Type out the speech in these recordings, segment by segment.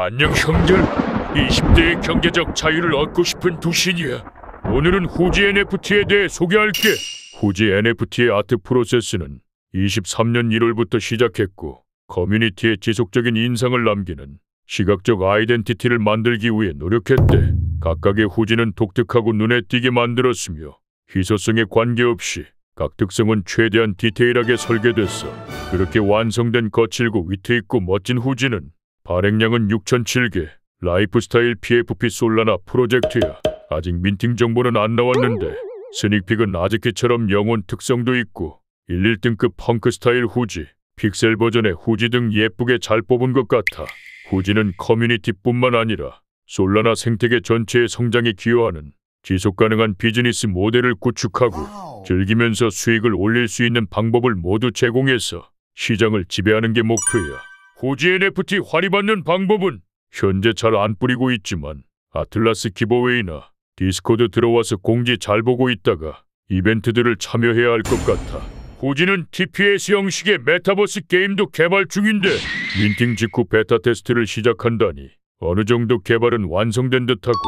안녕 형들 20대의 경제적 자유를 얻고 싶은 두신이야 오늘은 후지 NFT에 대해 소개할게 후지 NFT의 아트 프로세스는 23년 1월부터 시작했고 커뮤니티에 지속적인 인상을 남기는 시각적 아이덴티티를 만들기 위해 노력했대 각각의 후지는 독특하고 눈에 띄게 만들었으며 희소성에 관계없이 각 특성은 최대한 디테일하게 설계됐어 그렇게 완성된 거칠고 위트있고 멋진 후지는 발행량은 6,007개. 라이프스타일 PFP 솔라나 프로젝트야. 아직 민팅 정보는 안 나왔는데 스닉픽은 아즈키처럼 영혼 특성도 있고 1 1등급 펑크 스타일 후지, 픽셀 버전의 후지 등 예쁘게 잘 뽑은 것 같아. 후지는 커뮤니티뿐만 아니라 솔라나 생태계 전체의 성장에 기여하는 지속 가능한 비즈니스 모델을 구축하고 즐기면서 수익을 올릴 수 있는 방법을 모두 제공해서 시장을 지배하는 게 목표야. 호지 NFT 활이받는 방법은 현재 잘 안 뿌리고 있지만 아틀라스 기보웨이나 디스코드 들어와서 공지 잘 보고 있다가 이벤트들을 참여해야 할 것 같아. 호지는 TPS 형식의 메타버스 게임도 개발 중인데 민팅 직후 베타 테스트를 시작한다니 어느 정도 개발은 완성된 듯하고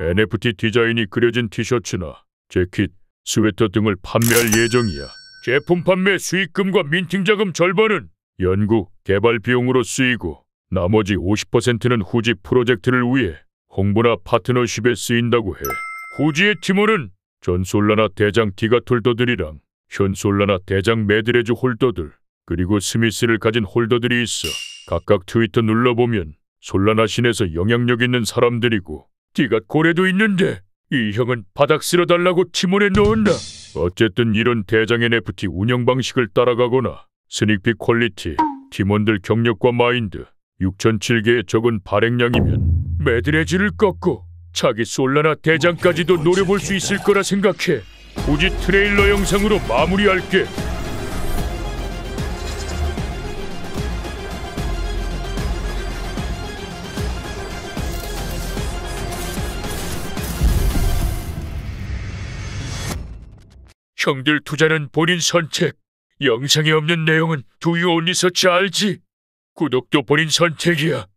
NFT 디자인이 그려진 티셔츠나 재킷, 스웨터 등을 판매할 예정이야. 제품 판매 수익금과 민팅 자금 절반은 연구, 개발 비용으로 쓰이고 나머지 50%는 후지 프로젝트를 위해 홍보나 파트너십에 쓰인다고 해. 후지의 팀원은 전솔라나 대장 디가톨더들이랑 현솔라나 대장 메드레즈 홀더들 그리고 스미스를 가진 홀더들이 있어 각각 트위터 눌러보면 솔라나 신에서 영향력 있는 사람들이고 디가 고래도 있는데 이 형은 바닥 쓸어달라고 팀원에 넣은다 어쨌든 이런 대장 NFT 운영 방식을 따라가거나 스닉픽 퀄리티, 팀원들 경력과 마인드, 6,007개의 적은 발행량이면 매드레지를 꺾고 자기 솔라나 대장까지도 노려볼 수 있을 거라 생각해 굳이 트레일러 영상으로 마무리할게 형들 투자는 본인 선택 영상에 없는 내용은 두유 온리서치 알지? 구독도 본인 선택이야.